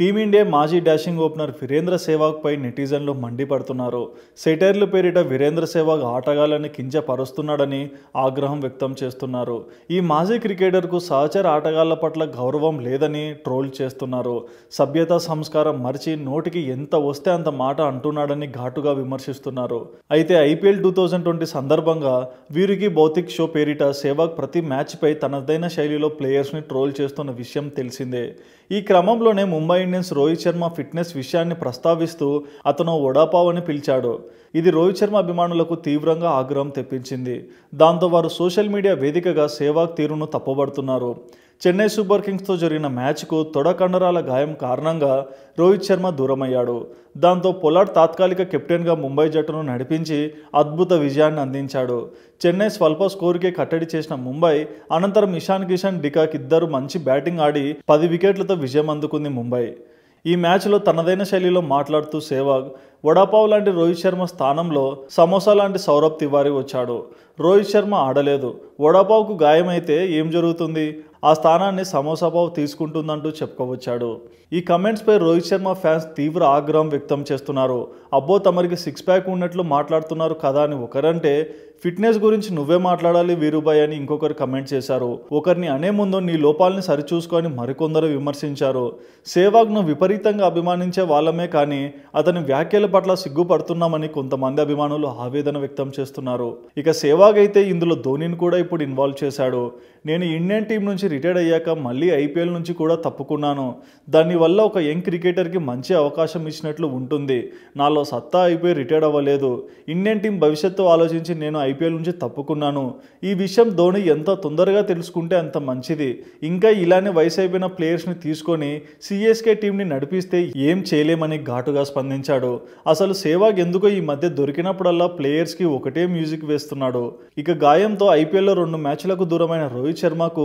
team India మాజీ dashing opener Virender Sehwag పై నెటిజన్లు మండిపడుతున్నారు సెటైర్లు పేరిట వీరేంద్ర సేవాగ్ ఆటగాళ్ళని కించపరుస్తున్నాడని ఆగ్రహం వ్యక్తం చేస్తున్నారు ఈ మాజీ క్రికెటర్కు సహచర ఆటగాళ్ల పట్ల గౌరవం లేదని ట్రోల్ చేస్తున్నారు సభ్యత సంస్కారం మరిచి నోటికి ఎంత వస్తే అంత మాట అంటున్నాడని ఘాటుగా విమర్శిస్తున్నారు అయితే ఐపీఎల్ టూ థౌజండ్ ట్వంటీ సందర్భంగా వీరికి భౌతిక్ షో పేరిట సేవాగ్ ప్రతి మ్యాచ్పై తనదైన శైలిలో ప్లేయర్స్ని ట్రోల్ చేస్తున్న విషయం తెలిసిందే ఈ క్రమంలోనే ముంబై ఇండియన్స్ రోహిత్ శర్మ ఫిట్నెస్ విషయాన్ని ప్రస్తావిస్తూ అతను వడాపావ్ అని పిలిచాడు ఇది రోహిత్ శర్మ అభిమానులకు తీవ్రంగా ఆగ్రహం తెప్పించింది దాంతో వారు సోషల్ మీడియా వేదికగా సేవాగ్ తీరును తప్పబడుతున్నారు చెన్నై సూపర్ కింగ్స్తో జరిగిన మ్యాచ్కు తొడ కండరాల గాయం కారణంగా రోహిత్ శర్మ దూరమయ్యాడు దాంతో పొలాడ్ తాత్కాలిక కెప్టెన్గా ముంబై జట్టును నడిపించి అద్భుత విజయాన్ని అందించాడు చెన్నై స్వల్ప స్కోరుకే కట్టడి చేసిన ముంబై అనంతరం ఇషాన్ కిషన్ డికాక్ ఇద్దరు మంచి బ్యాటింగ్ ఆడి పది వికెట్లతో విజయం అందుకుంది ముంబై ఈ మ్యాచ్లో తనదైన శైలిలో మాట్లాడుతూ సేవాగ్ వడాపావ్ లాంటి రోహిత్ శర్మ స్థానంలో సమోసా లాంటి సౌరభ్ తివారీ వచ్చాడు రోహిత్ శర్మ ఆడలేదు వడాపావ్కు గాయమైతే ఏం జరుగుతుంది ఆ స్థానాన్ని సమోసాబాబు తీసుకుంటుందంటూ చెప్పుకోవచ్చాడు ఈ కమెంట్స్పై రోహిత్ శర్మ ఫ్యాన్స్ తీవ్ర ఆగ్రహం వ్యక్తం చేస్తున్నారు అబ్బో తమరికి సిక్స్ ప్యాక్ ఉన్నట్లు మాట్లాడుతున్నారు కదా అని ఒకరంటే ఫిట్నెస్ గురించి నువ్వే మాట్లాడాలి వీరుబాయ్ అని ఇంకొకరు కమెంట్ చేశారు ఒకరిని అనే ముందు నీ లోపాలని సరిచూసుకొని మరికొందరు విమర్శించారు సేవాగ్ను విపరీతంగా అభిమానించే వాళ్ళమే కానీ అతని వ్యాఖ్యల పట్ల సిగ్గుపడుతున్నామని కొంతమంది అభిమానులు ఆవేదన వ్యక్తం చేస్తున్నారు ఇక సేవాగ్ అయితే ఇందులో ధోనిని కూడా ఇప్పుడు ఇన్వాల్వ్ చేశాడు నేను ఇండియన్ టీం నుంచి రిటైర్డ్ అయ్యాక మళ్ళీ ఐపీఎల్ నుంచి కూడా తప్పుకున్నాను దానివల్ల ఒక యంగ్ క్రికెటర్కి మంచి అవకాశం ఇచ్చినట్లు ఉంటుంది నాలో సత్తా అయిపోయి రిటైర్డ్ అవ్వలేదు ఇండియన్ టీం భవిష్యత్తు ఆలోచించి నేను ఐపీఎల్ నుంచి తప్పుకున్నాను ఈ విషయం ధోని ఎంత తొందరగా తెలుసుకుంటే అంత మంచిది ఇంకా ఇలానే వయసు అయిపోయిన ప్లేయర్స్ని తీసుకొని సిఎస్కే టీంని నడిపిస్తే ఏం చేయలేమని ఘాటుగా స్పందించాడు అసలు సేవాగ్ ఎందుకో ఈ మధ్య దొరికినప్పుడల్లా ప్లేయర్స్కి ఒకటే మ్యూజిక్ వేస్తున్నాడు ఇక గాయంతో ఐపీఎల్లో రెండు మ్యాచ్లకు దూరమైన రోహిత్ శర్మకు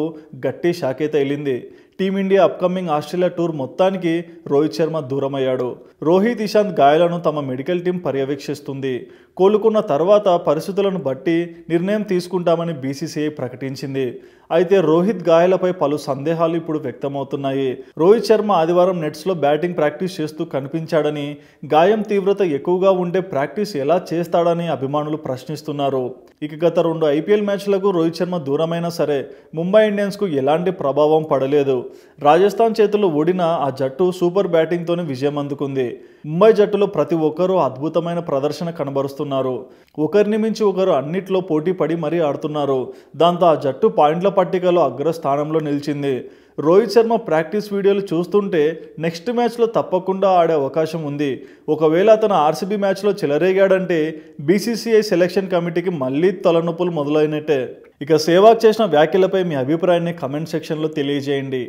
గట్టి షాక్ అయితే వెళ్ళింది టీమిండియా అప్కమింగ్ ఆస్ట్రేలియా టూర్ మొత్తానికి రోహిత్ శర్మ దూరమయ్యాడు రోహిత్ ఇషాంత్ గాయాలను తమ మెడికల్ టీం పర్యవేక్షిస్తుంది కోలుకున్న తర్వాత పరిస్థితులను బట్టి నిర్ణయం తీసుకుంటామని బీసీసీఐ ప్రకటించింది అయితే రోహిత్ గాయాలపై పలు సందేహాలు ఇప్పుడు వ్యక్తమవుతున్నాయి రోహిత్ శర్మ ఆదివారం నెట్స్లో బ్యాటింగ్ ప్రాక్టీస్ చేస్తూ కనిపించాడని గాయం తీవ్రత ఎక్కువగా ఉండే ప్రాక్టీస్ ఎలా చేస్తాడని అభిమానులు ప్రశ్నిస్తున్నారు ఇక గత రెండు ఐపీఎల్ మ్యాచ్లకు రోహిత్ శర్మ దూరమైనా సరే ముంబై ఇండియన్స్కు ఎలాంటి ప్రభావం పడలేదు రాజస్థాన్ చేతుల్లో ఓడిన ఆ జట్టు సూపర్ బ్యాటింగ్తోనే విజయం అందుకుంది ముంబై జట్టులో ప్రతి ఒక్కరూ అద్భుతమైన ప్రదర్శన కనబరుస్తున్నారు ఒకరిని మించి ఒకరు అన్నిట్లో పోటీ పడి మరీ ఆడుతున్నారు దాంతో ఆ జట్టు పాయింట్ల పట్టికలో అగ్రస్థానంలో నిలిచింది రోహిత్ శర్మ ప్రాక్టీస్ వీడియోలు చూస్తుంటే నెక్స్ట్ మ్యాచ్లో తప్పకుండా ఆడే అవకాశం ఉంది ఒకవేళ అతను ఆర్సీబీ మ్యాచ్లో చెలరేగాడంటే బీసీసీఐ సెలక్షన్ కమిటీకి మళ్ళీ తలనొప్పులు మొదలైనట్టే ఇక సేవాకు చేసిన వ్యాఖ్యలపై మీ అభిప్రాయాన్ని కమెంట్ సెక్షన్లో తెలియజేయండి